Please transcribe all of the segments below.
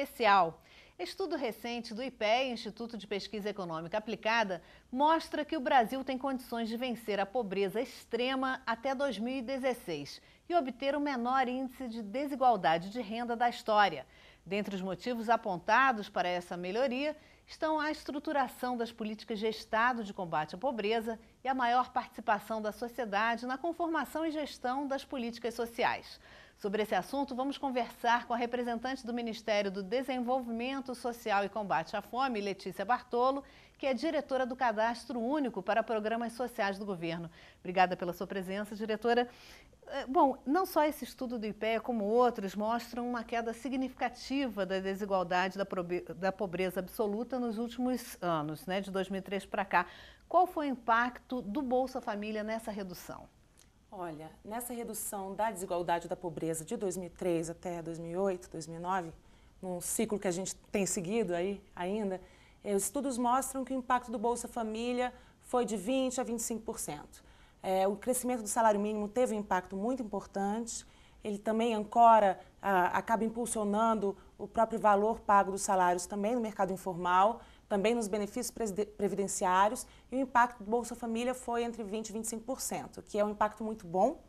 especial. Estudo recente do IPE, Instituto de Pesquisa Econômica Aplicada, mostra que o Brasil tem condições de vencer a pobreza extrema até 2016 e obter o menor índice de desigualdade de renda da história. Dentre os motivos apontados para essa melhoria estão a estruturação das políticas de Estado de combate à pobreza e a maior participação da sociedade na conformação e gestão das políticas sociais. Sobre esse assunto, vamos conversar com a representante do Ministério do Desenvolvimento Social e Combate à Fome, Letícia Bartolo, que é diretora do Cadastro Único para Programas Sociais do Governo. Obrigada pela sua presença, diretora. É, bom, não só esse estudo do IPEA, como outros, mostram uma queda significativa da desigualdade da pobreza absoluta nos últimos anos, né, de 2003 para cá. Qual foi o impacto do Bolsa Família nessa redução? Olha, nessa redução da desigualdade da pobreza de 2003 até 2008, 2009, num ciclo que a gente tem seguido aí ainda, eh, estudos mostram que o impacto do Bolsa Família foi de 20% a 25%. É, eh, o crescimento do salário mínimo teve um impacto muito importante, ele também ancora, ah, acaba impulsionando o próprio valor pago dos salários também no mercado informal, também nos benefícios previdenciários, e o impacto do Bolsa Família foi entre 20% e 25%, que é um impacto muito bom,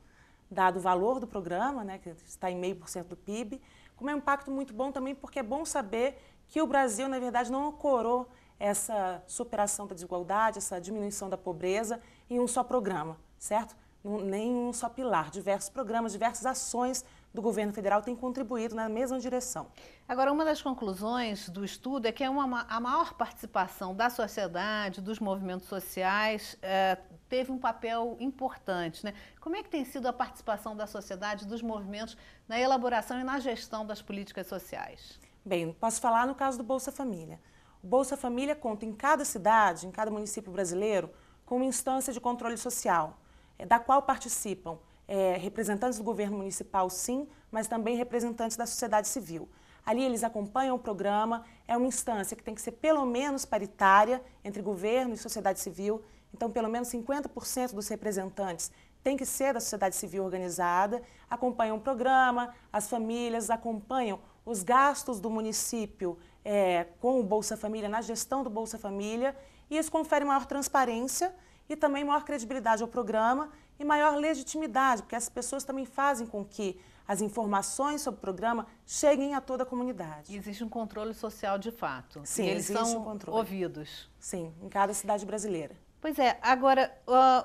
dado o valor do programa, né, que está em meio por cento do PIB, como é um impacto muito bom também porque é bom saber que o Brasil, na verdade, não ocorou essa superação da desigualdade, essa diminuição da pobreza em um só programa, certo? nem um só pilar, diversos programas, diversas ações do governo federal tem contribuído na mesma direção. Agora, uma das conclusões do estudo é que é uma, a maior participação da sociedade, dos movimentos sociais, é, teve um papel importante. Né? Como é que tem sido a participação da sociedade, dos movimentos, na elaboração e na gestão das políticas sociais? Bem, posso falar no caso do Bolsa Família. O Bolsa Família conta em cada cidade, em cada município brasileiro, com uma instância de controle social, é, da qual participam é, representantes do governo municipal, sim, mas também representantes da sociedade civil. Ali eles acompanham o programa, é uma instância que tem que ser pelo menos paritária entre governo e sociedade civil, então pelo menos 50% dos representantes tem que ser da sociedade civil organizada, acompanham o programa, as famílias acompanham os gastos do município é, com o Bolsa Família, na gestão do Bolsa Família, e isso confere maior transparência e também maior credibilidade ao programa e maior legitimidade, porque as pessoas também fazem com que as informações sobre o programa cheguem a toda a comunidade. E existe um controle social de fato. Sim, eles são um ouvidos. Sim, em cada cidade brasileira. Pois é, agora,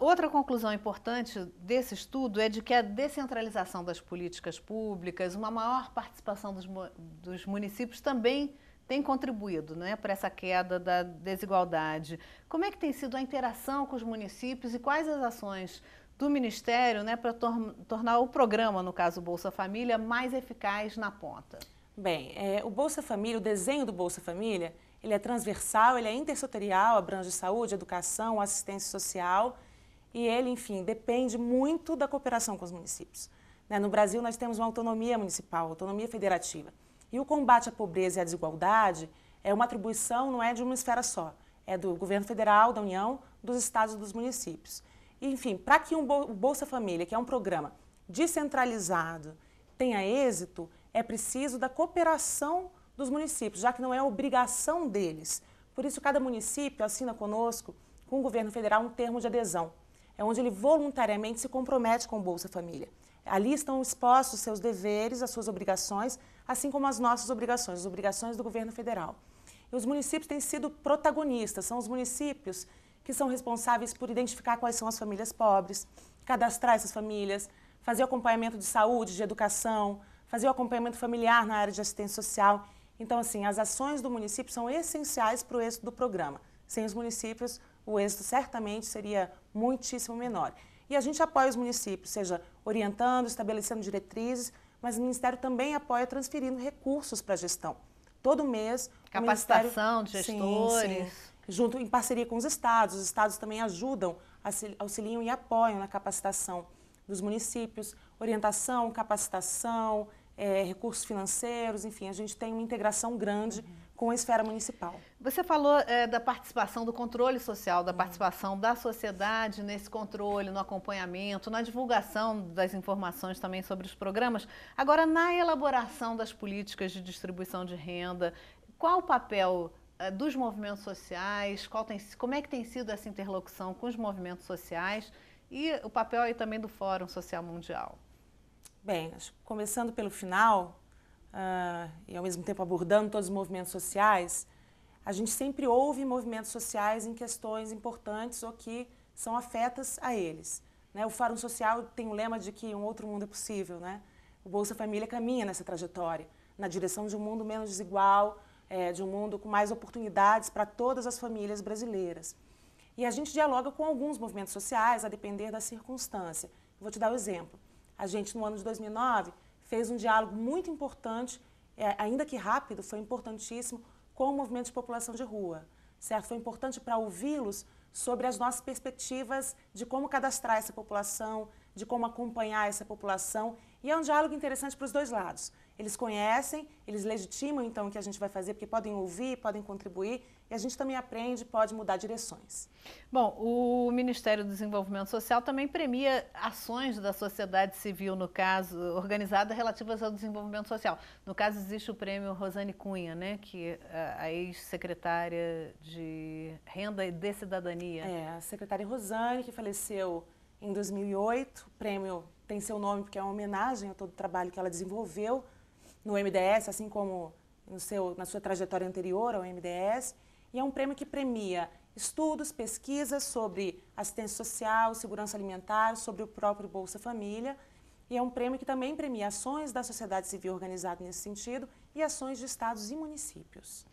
outra conclusão importante desse estudo é de que a descentralização das políticas públicas, uma maior participação dos, dos municípios também tem contribuído né, para essa queda da desigualdade. Como é que tem sido a interação com os municípios e quais as ações do Ministério né, para tor tornar o programa, no caso Bolsa Família, mais eficaz na ponta? Bem, é, o Bolsa Família, o desenho do Bolsa Família, ele é transversal, ele é intersetorial, abrange saúde, educação, assistência social e ele, enfim, depende muito da cooperação com os municípios. Né? No Brasil, nós temos uma autonomia municipal, autonomia federativa. E o combate à pobreza e à desigualdade é uma atribuição, não é de uma esfera só, é do governo federal, da União, dos estados e dos municípios. Enfim, para que um Bolsa Família, que é um programa descentralizado, tenha êxito, é preciso da cooperação dos municípios, já que não é obrigação deles. Por isso, cada município assina conosco, com o governo federal, um termo de adesão. É onde ele voluntariamente se compromete com o Bolsa Família. Ali estão expostos seus deveres, as suas obrigações, assim como as nossas obrigações, as obrigações do governo federal. E os municípios têm sido protagonistas, são os municípios que são responsáveis por identificar quais são as famílias pobres, cadastrar essas famílias, fazer acompanhamento de saúde, de educação, fazer o acompanhamento familiar na área de assistência social. Então, assim, as ações do município são essenciais para o êxito do programa. Sem os municípios, o êxito certamente seria muitíssimo menor. E a gente apoia os municípios, seja orientando, estabelecendo diretrizes, mas o Ministério também apoia transferindo recursos para a gestão. Todo mês. Capacitação de gestores. Sim, sim junto em parceria com os estados. Os estados também ajudam, auxiliam e apoiam na capacitação dos municípios, orientação, capacitação, é, recursos financeiros, enfim, a gente tem uma integração grande uhum. com a esfera municipal. Você falou é, da participação do controle social, da uhum. participação da sociedade nesse controle, no acompanhamento, na divulgação das informações também sobre os programas. Agora, na elaboração das políticas de distribuição de renda, qual o papel eh, dos movimentos sociais, qual tem, como é que tem sido essa interlocução com os movimentos sociais e o papel aí também do Fórum Social Mundial? Bem, começando pelo final uh, e ao mesmo tempo abordando todos os movimentos sociais, a gente sempre ouve movimentos sociais em questões importantes ou que são afetas a eles. Né? O Fórum Social tem o um lema de que um outro mundo é possível. Né? O Bolsa Família caminha nessa trajetória, na direção de um mundo menos desigual, é, de um mundo com mais oportunidades para todas as famílias brasileiras. E a gente dialoga com alguns movimentos sociais, a depender da circunstância. Vou te dar o um exemplo. A gente, no ano de 2009, fez um diálogo muito importante, é, ainda que rápido, foi importantíssimo, com o movimento de população de rua. Certo? Foi importante para ouvi-los sobre as nossas perspectivas de como cadastrar essa população, de como acompanhar essa população. E é um diálogo interessante para os dois lados. Eles conhecem, eles legitimam então o que a gente vai fazer, porque podem ouvir, podem contribuir e a gente também aprende, pode mudar direções. Bom, o Ministério do Desenvolvimento Social também premia ações da sociedade civil, no caso, organizada relativas ao desenvolvimento social. No caso, existe o prêmio Rosane Cunha, né, que é a ex-secretária de Renda e de Cidadania. É, a secretária Rosane, que faleceu em 2008, o prêmio tem seu nome porque é uma homenagem a todo o trabalho que ela desenvolveu no MDS, assim como seu, na sua trajetória anterior ao MDS. E é um prêmio que premia estudos, pesquisas sobre assistência social, segurança alimentar, sobre o próprio Bolsa Família. E é um prêmio que também premia ações da sociedade civil organizada nesse sentido e ações de estados e municípios.